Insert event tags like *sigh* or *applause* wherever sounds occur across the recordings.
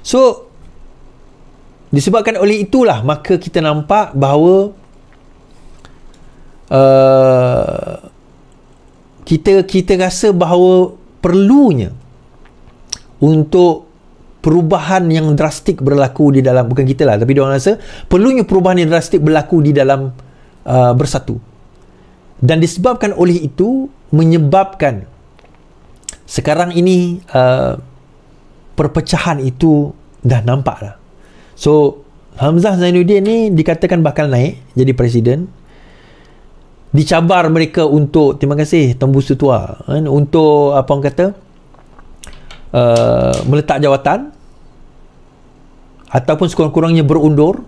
So disebabkan oleh itulah maka kita nampak bahawa uh, kita kita rasa bahawa perlunya untuk perubahan yang drastik berlaku di dalam bukan kita lah tapi diorang rasa perlunya perubahan yang drastik berlaku di dalam uh, bersatu dan disebabkan oleh itu menyebabkan sekarang ini uh, perpecahan itu dah nampak lah. So, Hamzah Zainuddin ni dikatakan bakal naik jadi presiden. Dicabar mereka untuk, terima kasih, tembus tua. Kan, untuk, apa orang kata, uh, meletak jawatan. Ataupun sekurang-kurangnya berundur.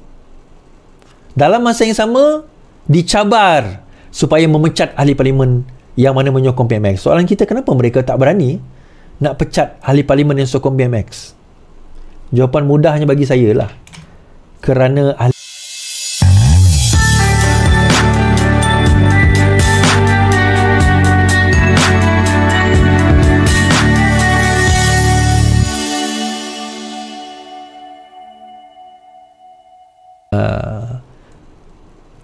Dalam masa yang sama, dicabar supaya memecat ahli parlimen yang mana menyokong PMX. Soalan kita kenapa mereka tak berani nak pecat ahli parlimen yang sokong BMX? Jawapan mudahnya bagi saya lah. Kerana ahli ah.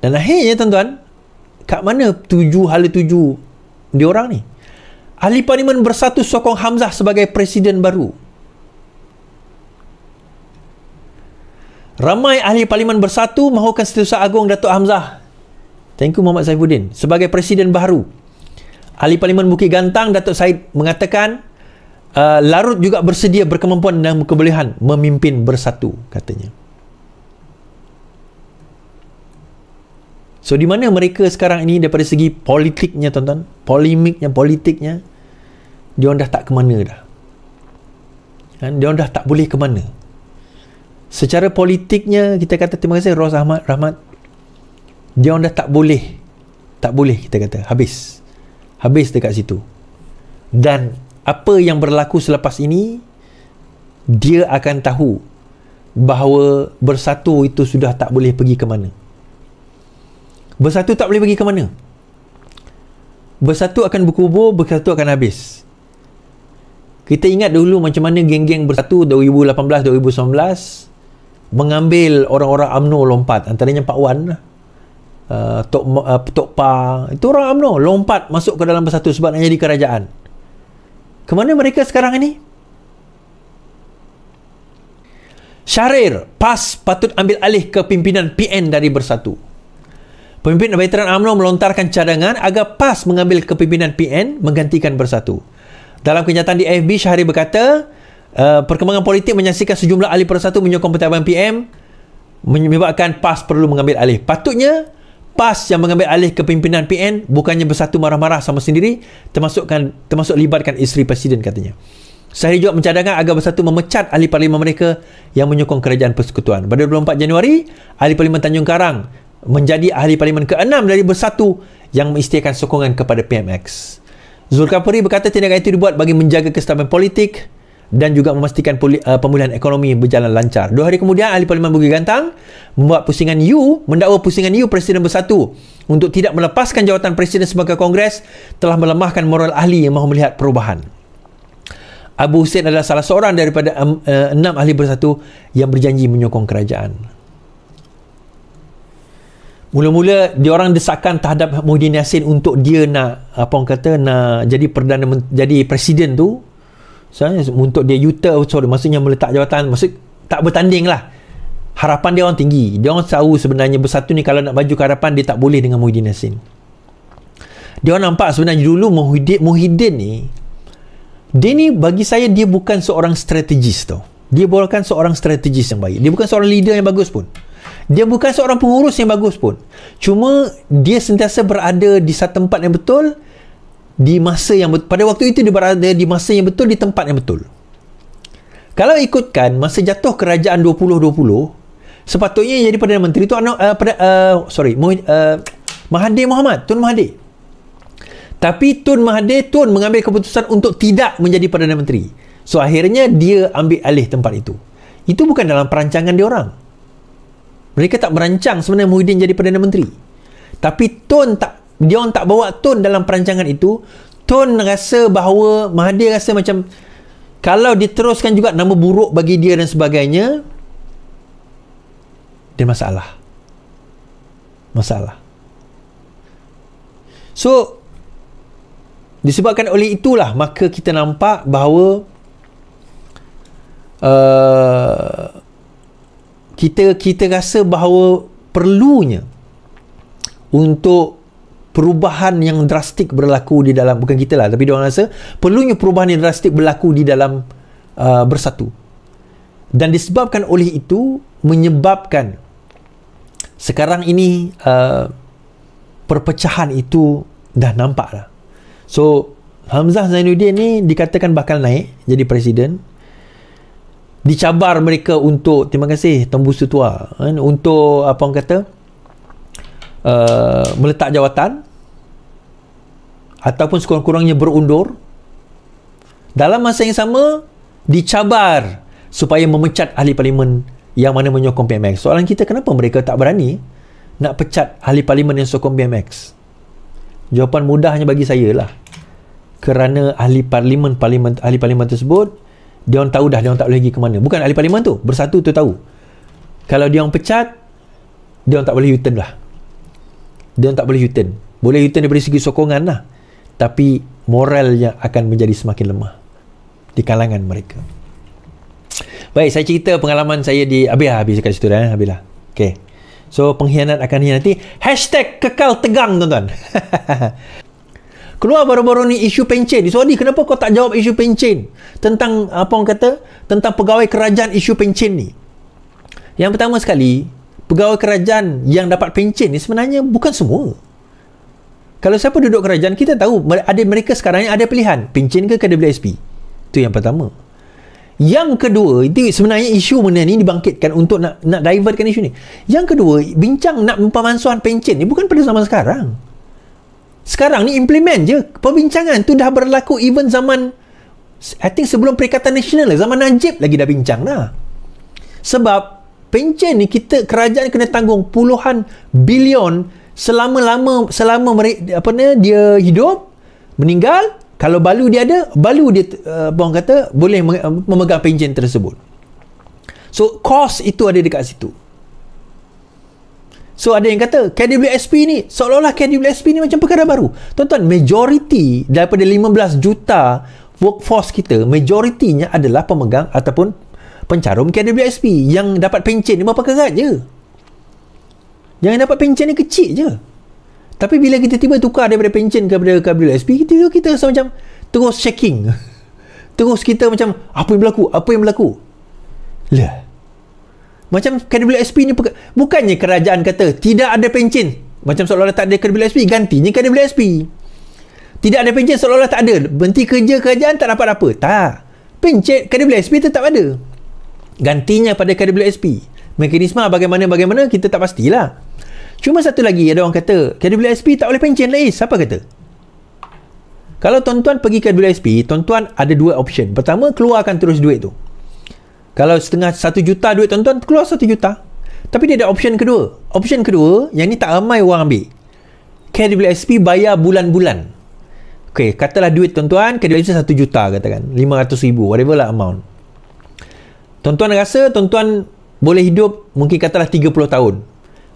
Dan akhirnya tuan-tuan, kat mana tuju hala tuju diorang ni? Ahli Parlimen Bersatu sokong Hamzah sebagai presiden baru. Ramai Ahli Parlimen Bersatu mahukan Setiausaha agung Datuk Hamzah Thank you Muhammad Saifuddin sebagai presiden baru. Ahli Parlimen Bukit Gantang Datuk Said mengatakan uh, Larut juga bersedia berkemampuan dan kebolehan memimpin bersatu katanya. So di mana mereka sekarang ini daripada segi politiknya tuan-tuan, polemiknya, politiknya, dia dah tak ke mana dah. Kan? Dia dah tak boleh ke mana. Secara politiknya kita kata terima kasih Ros Ahmad Rahmat. Dia dah tak boleh. Tak boleh kita kata. Habis. Habis dekat situ. Dan apa yang berlaku selepas ini dia akan tahu bahawa bersatu itu sudah tak boleh pergi ke mana. Bersatu tak boleh pergi ke mana Bersatu akan berkubur Bersatu akan habis Kita ingat dulu macam mana geng-geng bersatu 2018-2019 Mengambil orang-orang UMNO lompat Antaranya Pak Wan lah. uh, Tok, uh, Tok Pa Itu orang UMNO lompat masuk ke dalam bersatu Sebab nak jadi kerajaan Kemana mereka sekarang ini? Syarir, PAS patut ambil alih kepimpinan PN dari bersatu Pemimpin veteran UMNO melontarkan cadangan agar PAS mengambil kepimpinan PN menggantikan bersatu. Dalam kenyataan di AFB, Syahari berkata, uh, perkembangan politik menyaksikan sejumlah ahli persatu menyokong pertabuhan PM menyebabkan PAS perlu mengambil alih. Patutnya, PAS yang mengambil alih kepimpinan PN bukannya bersatu marah-marah sama sendiri termasukkan termasuk libatkan isteri presiden katanya. Syahri juga mencadangkan agar bersatu memecat ahli parlimen mereka yang menyokong kerajaan persekutuan. Pada 24 Januari, ahli parlimen Tanjung Karang menjadi ahli parlimen ke-6 dari bersatu yang mengisytiharkan sokongan kepada PMX. Zulkan berkata tindakan itu dibuat bagi menjaga kestabilan politik dan juga memastikan uh, pemulihan ekonomi berjalan lancar. Dua hari kemudian, ahli parlimen Bukit Gantang membuat pusingan U, mendakwa pusingan U Presiden Bersatu untuk tidak melepaskan jawatan Presiden sebagai Kongres telah melemahkan moral ahli yang mahu melihat perubahan. Abu Hussein adalah salah seorang daripada eh, enam ahli bersatu yang berjanji menyokong kerajaan. Mula-mula dia orang desakan terhadap Muhyiddin Yassin untuk dia nak apa orang kata nak jadi perdana jadi presiden tu. Saya so, eh, untuk dia yuta oh, sorry maksudnya meletak jawatan maksud tak bertanding lah harapan dia orang tinggi dia orang tahu sebenarnya bersatu ni kalau nak baju harapan dia tak boleh dengan Muhyiddin Yassin dia orang nampak sebenarnya dulu Muhyiddin, Muhyiddin ni dia ni bagi saya dia bukan seorang strategis tau dia bukan seorang strategis yang baik dia bukan seorang leader yang bagus pun dia bukan seorang pengurus yang bagus pun. Cuma dia sentiasa berada di satu tempat yang betul di masa yang betul. pada waktu itu dia berada di masa yang betul di tempat yang betul. Kalau ikutkan masa jatuh kerajaan 2020, sepatutnya yang jadi perdana menteri itu anak uh, uh, sorry uh, Mahathir Mohamad, Tun Mahathir. Tapi Tun Mahathir Tun mengambil keputusan untuk tidak menjadi perdana menteri. So akhirnya dia ambil alih tempat itu. Itu bukan dalam perancangan dia orang. Mereka tak merancang sebenarnya Muhyiddin jadi Perdana Menteri. Tapi Tun tak, dia orang tak bawa Tun dalam perancangan itu. Tun rasa bahawa, Mahathir rasa macam, kalau diteruskan juga nama buruk bagi dia dan sebagainya, dia masalah. Masalah. So, disebabkan oleh itulah, maka kita nampak bahawa, eee, uh, kita kita rasa bahawa perlunya untuk perubahan yang drastik berlaku di dalam bukan kita lah tapi diorang rasa perlunya perubahan yang drastik berlaku di dalam uh, bersatu dan disebabkan oleh itu menyebabkan sekarang ini uh, perpecahan itu dah nampak lah so Hamzah Zainuddin ni dikatakan bakal naik jadi presiden dicabar mereka untuk terima kasih tembus setua kan untuk apa orang kata uh, meletak jawatan ataupun sekurang-kurangnya berundur dalam masa yang sama dicabar supaya memecat ahli parlimen yang mana menyokong BMX soalan kita kenapa mereka tak berani nak pecat ahli parlimen yang sokong BMX jawapan mudahnya bagi saya lah kerana ahli parlimen parlimen ahli parlimen tersebut dia orang tahu dah dia orang tak boleh pergi ke mana bukan ahli parlimen tu bersatu tu tahu kalau dia orang pecat dia orang tak boleh U-turn lah dia orang tak boleh U-turn boleh U-turn daripada segi sokongan lah tapi moralnya akan menjadi semakin lemah di kalangan mereka baik saya cerita pengalaman saya di habis lah habis kat situ dah eh? habis lah ok so pengkhianat akan hianati hashtag kekal tegang tuan-tuan *laughs* Keluar baru-baru ni isu pencen. Di Saudi kenapa kau tak jawab isu pencen? Tentang apa orang kata? Tentang pegawai kerajaan isu pencen ni. Yang pertama sekali, pegawai kerajaan yang dapat pencen ni sebenarnya bukan semua. Kalau siapa duduk kerajaan, kita tahu ada mereka sekarang ni ada pilihan. Pencen ke kena WSP? Itu yang pertama. Yang kedua, itu sebenarnya isu mana ni dibangkitkan untuk nak, nak divertkan isu ni. Yang kedua, bincang nak pemansuhan pencen ni bukan pada zaman sekarang. Sekarang ni implement je Perbincangan tu dah berlaku Even zaman I think sebelum Perikatan Nasional Zaman Najib lagi dah bincang lah Sebab Pencen ni kita Kerajaan kena tanggung Puluhan bilion Selama-lama Selama mereka Apa ni Dia hidup Meninggal Kalau balu dia ada Balu dia uh, Orang kata Boleh memegang pencen tersebut So cost itu ada dekat situ So ada yang kata KWSP ni seolah-olah KWSP ni macam perkara baru. Tonton, majority daripada 15 juta workforce kita, majoritinya adalah pemegang ataupun pencarum KWSP yang dapat pencen ni berapa kerat je. Yang dapat pencen ni kecil je. Tapi bila kita tiba tukar daripada pencen kepada KWSP, kita tu kita rasa macam terus shaking. *laughs* Terus kita macam apa yang berlaku? Apa yang berlaku? Lah. Macam KWSP ni Bukannya kerajaan kata Tidak ada pencin Macam seolah-olah tak ada KWSP Gantinya KWSP Tidak ada pencin seolah-olah tak ada Berhenti kerja kerajaan tak dapat apa Tak Pencin KWSP tetap ada Gantinya pada KWSP Mekanisme bagaimana-bagaimana lah Kita tak pastilah Cuma satu lagi Ada orang kata KWSP tak boleh pencin lah Siapa kata Kalau tuan-tuan pergi KWSP Tuan-tuan ada dua option Pertama keluarkan terus duit tu kalau setengah satu juta duit tuan-tuan Keluar satu juta Tapi dia ada option kedua Option kedua Yang ni tak ramai orang ambil KWSP bayar bulan-bulan Okay Katalah duit tuan-tuan KWSP satu juta katakan Lima ratus ribu Whatever lah amount Tuan-tuan rasa Tuan-tuan boleh hidup Mungkin katalah 30 tahun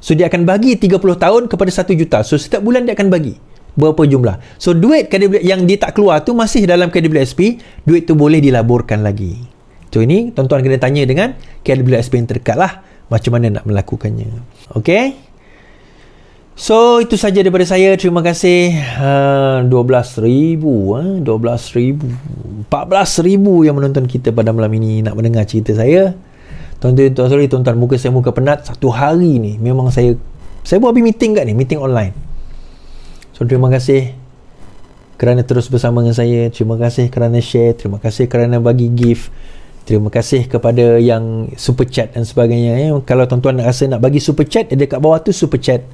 So dia akan bagi 30 tahun kepada 1 juta So setiap bulan dia akan bagi Berapa jumlah So duit yang dia tak keluar tu Masih dalam KWSP Duit tu boleh dilaburkan lagi So ini tuan-tuan kena tanya dengan KWSP yang terdekat lah macam mana nak melakukannya. Okay. So itu saja daripada saya. Terima kasih. Ha, ah, 12 ribu. Ha? 12,000 14,000 yang menonton kita pada malam ini nak mendengar cerita saya. Tuan-tuan, tuan sorry tuan-tuan. Muka saya muka penat. Satu hari ni memang saya saya buat habis meeting kat ni. Meeting online. So terima kasih kerana terus bersama dengan saya. Terima kasih kerana share. Terima kasih kerana bagi gift. Terima kasih kepada yang super chat dan sebagainya. Eh. Kalau tuan-tuan nak rasa nak bagi super chat, ada eh, kat bawah tu super chat.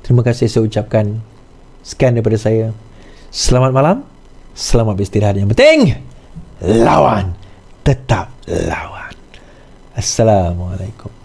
Terima kasih saya ucapkan. Scan daripada saya. Selamat malam. Selamat beristirahat. Yang penting, lawan. Tetap lawan. Assalamualaikum.